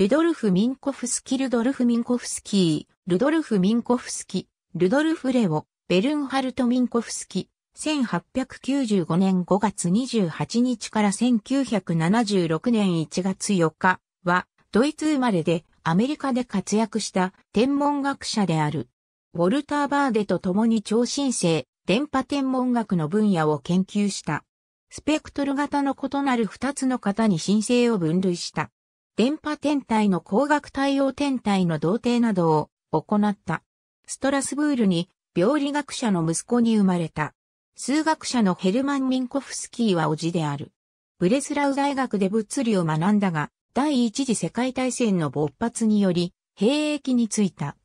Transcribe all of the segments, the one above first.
ルドルフ・ミンコフスキ・ルドルフ・ミンコフスキー、ルドルフ・ミンコフスキ、ルドルフ・レオ、ベルンハルト・ミンコフスキ、1895年5月28日から1976年1月4日は、ドイツ生まれでアメリカで活躍した天文学者である。ウォルター・バーデと共に超新星、電波天文学の分野を研究した。スペクトル型の異なる2つの型に新星を分類した。電波天体の光学対応天体の同定などを行った。ストラスブールに病理学者の息子に生まれた。数学者のヘルマン・ミンコフスキーは叔父である。ブレスラウ大学で物理を学んだが、第一次世界大戦の勃発により、兵役に就いた。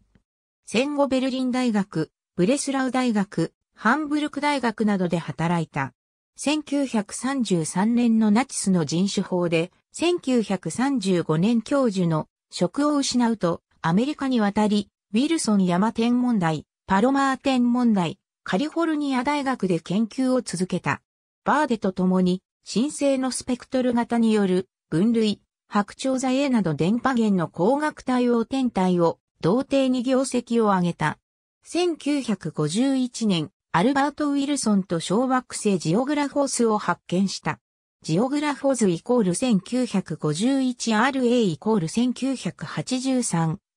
戦後ベルリン大学、ブレスラウ大学、ハンブルク大学などで働いた。1933年のナチスの人種法で、1935年教授の職を失うと、アメリカに渡り、ウィルソン山天問題、パロマー天問題、カリフォルニア大学で研究を続けた。バーデと共に、新生のスペクトル型による分類、白鳥座 A など電波源の光学対応天体を同定に業績を上げた。1951年、アルバート・ウィルソンと小惑星ジオグラフォースを発見した。ジオグラフォーズイコール 1951RA イコール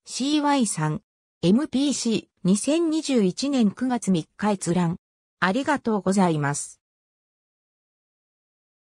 1983CY3 MPC2021 年9月3日閲覧。ありがとうございます。